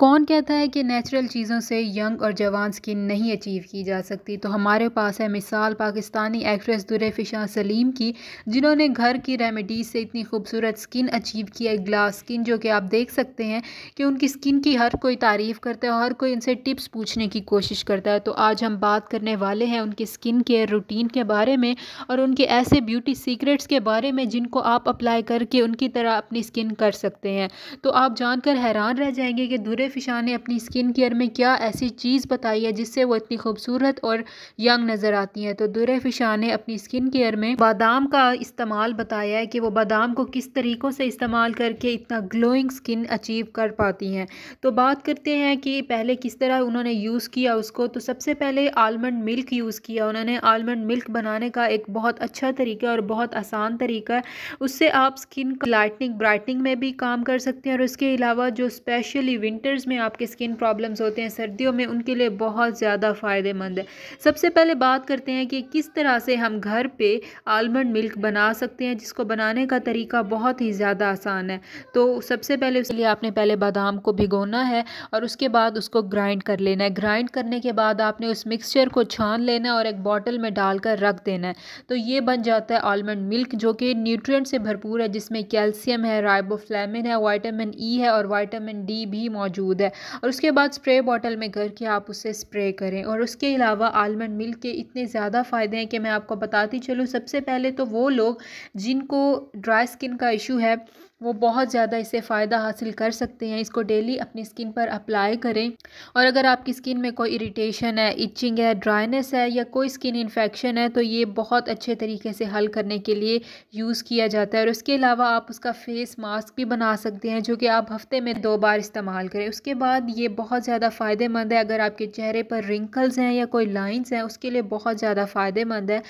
कौन कहता है कि नेचुरल चीज़ों से यंग और जवान स्किन नहीं अचीव की जा सकती तो हमारे पास है मिसाल पाकिस्तानी एक्ट्रेस दुरे फिशा सलीम की जिन्होंने घर की रेमेडीज से इतनी खूबसूरत स्किन अचीव की है ग्लास स्किन जो कि आप देख सकते हैं कि उनकी स्किन की हर कोई तारीफ़ करता है हर कोई उनसे टिप्स पूछने की कोशिश करता है तो आज हम बात करने वाले हैं उनकी स्किन केयर रूटीन के बारे में और उनके ऐसे ब्यूटी सीक्रेट्स के बारे में जिनको आप अप्लाई करके उनकी तरह अपनी स्किन कर सकते हैं तो आप जानकर हैरान रह जाएंगे कि दुरे जॉय फिशा ने अपनी स्किन केयर में क्या ऐसी चीज़ बताई है जिससे वो इतनी खूबसूरत और यंग नज़र आती हैं तो दुर फिशा ने अपनी स्किन केयर में बादाम का इस्तेमाल बताया है कि वो बादाम को किस तरीक़ों से इस्तेमाल करके इतना ग्लोइंग स्किन अचीव कर पाती हैं तो बात करते हैं कि पहले किस तरह उन्होंने यूज़ किया उसको तो सबसे पहले आलमंड मिल्क यूज़ किया उन्होंने आलमंड मिल्क बनाने का एक बहुत अच्छा तरीका और बहुत आसान तरीका उससे आप स्किन लाइटनिंग ब्राइटनिंग में भी काम कर सकते हैं और उसके अलावा जो स्पेशली विंटर विंटर्स में आपके स्किन प्रॉब्लम्स होते हैं सर्दियों में उनके लिए बहुत ज़्यादा फ़ायदेमंद है सबसे पहले बात करते हैं कि किस तरह से हम घर पे आलमंड मिल्क बना सकते हैं जिसको बनाने का तरीका बहुत ही ज़्यादा आसान है तो सबसे पहले उसके लिए आपने पहले बादाम को भिगोना है और उसके बाद उसको ग्राइंड कर लेना है ग्राइंड करने के बाद आपने उस मिक्सचर को छान लेना है और एक बॉटल में डालकर रख देना है तो ये बन जाता है आलमंड मिल्क जो कि न्यूट्रिएंट से भरपूर है जिसमें कैल्शियम है राइबोफ्लेमिन है वाइटामिन ई e है और वाइटामिन डी भी मौजूद मौजूद है और उसके बाद स्प्रे बॉटल में घर के आप उसे स्प्रे करें और उसके अलावा आलमंड मिल्क के इतने ज़्यादा फ़ायदे हैं कि मैं आपको बताती चलूँ सबसे पहले तो वो लोग जिनको ड्राई स्किन का इशू है वो बहुत ज़्यादा इससे फ़ायदा हासिल कर सकते हैं इसको डेली अपनी स्किन पर अप्लाई करें और अगर आपकी स्किन में कोई इरिटेशन है इचिंग है ड्राइनेस है या कोई स्किन इन्फेक्शन है तो ये बहुत अच्छे तरीके से हल करने के लिए यूज़ किया जाता है और इसके अलावा आप उसका फेस मास्क भी बना सकते हैं जो कि आप हफ्ते में दो बार इस्तेमाल करें उसके बाद ये बहुत ज़्यादा फ़ायदेमंद है अगर आपके चेहरे पर रिंकल्स हैं या कोई लाइन्स हैं उसके लिए बहुत ज़्यादा फ़ायदेमंद है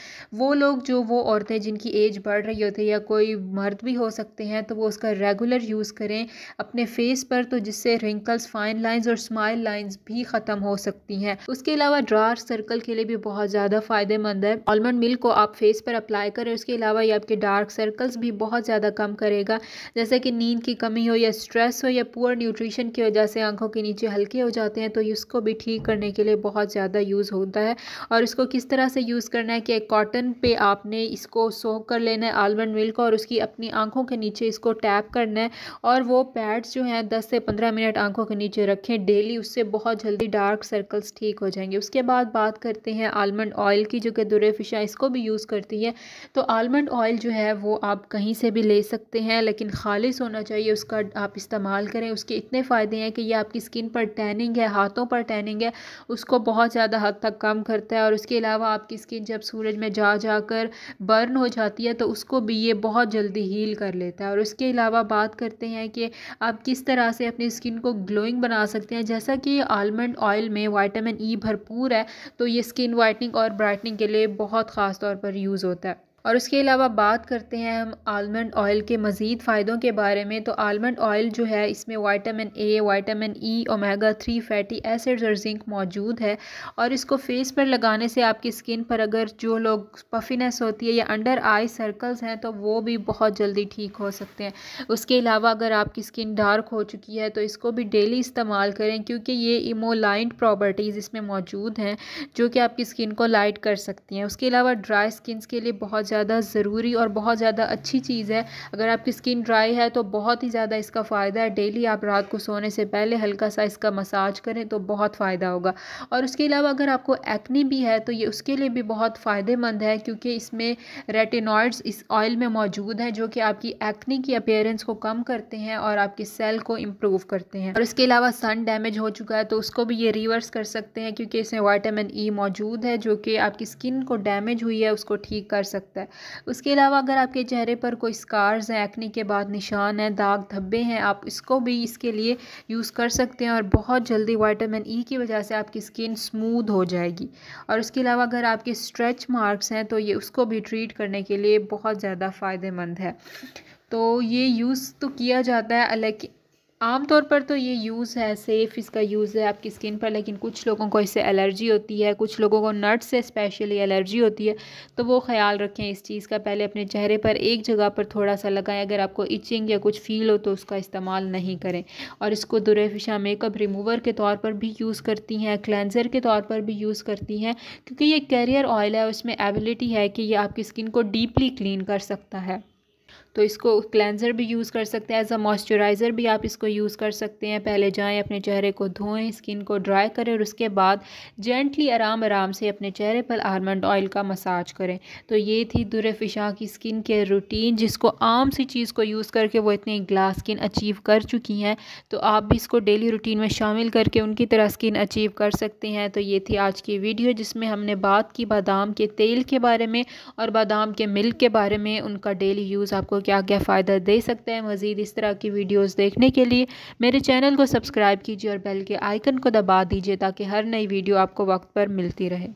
वो लोग जो वो औरतें जिनकी एज बढ़ रही होती है या कोई मर्द भी हो सकते हैं तो वो उसका रेगुलर यूज़ करें अपने फेस पर तो जिससे रिंकल्स फाइन लाइंस और स्माइल लाइंस भी ख़त्म हो सकती हैं उसके अलावा डार्क सर्कल के लिए भी बहुत ज़्यादा फ़ायदेमंद है आलमंड मिल्क को आप फेस पर अप्लाई करें उसके अलावा ये आपके डार्क सर्कल्स भी बहुत ज़्यादा कम करेगा जैसे कि नींद की कमी हो या स्ट्रेस हो या पुअर न्यूट्रिशन की वजह से आंखों के नीचे हल्के हो जाते हैं तो इसको भी ठीक करने के लिए बहुत ज़्यादा यूज़ होता है और इसको किस तरह से यूज़ करना है कि कॉटन पे आपने इसको सोख कर लेना है आलमंड मिल्क और उसकी अपनी आंखों के नीचे इसको टैप करना है और वो पैड्स जो हैं दस से पंद्रह मिनट आंखों के नीचे रखें डेली उससे बहुत जल्दी डार्क सर्कल्स ठीक हो जाएंगे उसके बाद बात करते हैं आलमंड ऑयल की जो कि दुरे फिशा इसको भी यूज़ करती है तो आलमंड ऑयल जो है वो आप कहीं से भी ले सकते हैं लेकिन खालिश होना चाहिए उसका आप इस्तेमाल करें उसके इतने फ़ायदे हैं कि ये आपकी स्किन पर टैनिंग है हाथों पर टैनिंग है उसको बहुत ज़्यादा हद तक कम करता है और उसके अलावा आपकी स्किन जब सूरज में जा जाकर बर्न हो जाती है तो उसको भी ये बहुत जल्दी हील कर लेता है और उसके अलावा बात करते हैं कि आप किस तरह से अपनी स्किन को ग्लोइंग बना सकते हैं जैसा कि आलमंड ऑयल में वाइटामिन ई e भरपूर है तो ये स्किन वाइटनिंग और ब्राइटनिंग के लिए बहुत ख़ास तौर पर यूज़ होता है और उसके अलावा बात करते हैं हम आलमंड ऑयल के मज़ीद फ़ायदों के बारे में तो आलमंड ऑयल जो है इसमें vitamin A vitamin E omega three fatty acids और जिंक मौजूद है और इसको फेस पर लगाने से आपकी स्किन पर अगर जो लोग पफिनेस होती है या अंडर आई सर्कल्स हैं तो वो भी बहुत जल्दी ठीक हो सकते हैं उसके अलावा अगर आपकी स्किन डार्क हो चुकी है तो इसको भी डेली इस्तेमाल करें क्योंकि ये इमोलाइंट प्रॉपर्टीज़ इसमें मौजूद हैं जो कि आपकी स्किन को लाइट कर सकती हैं उसके अलावा ड्राई स्किन के लिए बहुत ज़्यादा ज़्यादा ज़रूरी और बहुत ज़्यादा अच्छी चीज़ है अगर आपकी स्किन ड्राई है तो बहुत ही ज़्यादा इसका फ़ायदा है डेली आप रात को सोने से पहले हल्का सा इसका मसाज करें तो बहुत फ़ायदा होगा और उसके अलावा अगर आपको एक्नी भी है तो ये उसके लिए भी बहुत फ़ायदेमंद है क्योंकि इसमें रेटेनॉइड्स इस ऑयल में मौजूद हैं जो कि आपकी एक्नी की अपेयरेंस को कम करते हैं और आपके सेल को इम्प्रूव करते हैं और इसके अलावा सन डैमेज हो चुका है तो उसको भी ये रिवर्स कर सकते हैं क्योंकि इसमें वाइटामिन ई मौजूद है जो कि आपकी स्किन को डैमेज हुई है उसको ठीक कर सकता है है उसके अलावा अगर आपके चेहरे पर कोई स्कार्स हैं एक्नी के बाद निशान हैं दाग धब्बे हैं आप इसको भी इसके लिए यूज़ कर सकते हैं और बहुत जल्दी वाइटामिन ई e की वजह से आपकी स्किन स्मूद हो जाएगी और उसके अलावा अगर आपके स्ट्रेच मार्क्स हैं तो ये उसको भी ट्रीट करने के लिए बहुत ज़्यादा फ़ायदेमंद है तो ये यूज़ तो किया जाता है आमतौर पर तो ये यूज़ है सेफ़ इसका यूज़ है आपकी स्किन पर लेकिन कुछ लोगों को इससे एलर्जी होती है कुछ लोगों को नट्स से स्पेशली एलर्जी होती है तो वो ख्याल रखें इस चीज़ का पहले अपने चेहरे पर एक जगह पर थोड़ा सा लगाएं अगर आपको इचिंग या कुछ फ़ील हो तो उसका इस्तेमाल नहीं करें और इसको दुरफिशा मेकअप रिमूवर के तौर पर भी यूज़ करती हैं क्लेंज़र के तौर पर भी यूज़ करती हैं क्योंकि ये कैरियर ऑयल है उसमें एबिलिटी है कि ये आपकी स्किन को डीपली क्लीन कर सकता है तो इसको क्लेंज़र भी यूज़ कर सकते हैं एज अ मॉइस्चराइज़र भी आप इसको यूज़ कर सकते हैं पहले जाएँ अपने चेहरे को धोएं स्किन को ड्राई करें और उसके बाद जेंटली आराम आराम से अपने चेहरे पर आलमंड ऑयल का मसाज करें तो ये थी दुरे फिशा की स्किन केयर रूटीन जिसको आम सी चीज़ को यूज़ करके वो इतनी ग्लास स्किन अचीव कर चुकी हैं तो आप भी इसको डेली रूटीन में शामिल करके उनकी तरह स्किन अचीव कर सकते हैं तो ये थी आज की वीडियो जिसमें हमने बात की बादाम के तेल के बारे में और बादाम के मिल्क के बारे में उनका डेली यूज़ आपको क्या क्या फ़ायदा दे सकते हैं मज़ीद इस तरह की वीडियोस देखने के लिए मेरे चैनल को सब्सक्राइब कीजिए और बेल के आइकन को दबा दीजिए ताकि हर नई वीडियो आपको वक्त पर मिलती रहे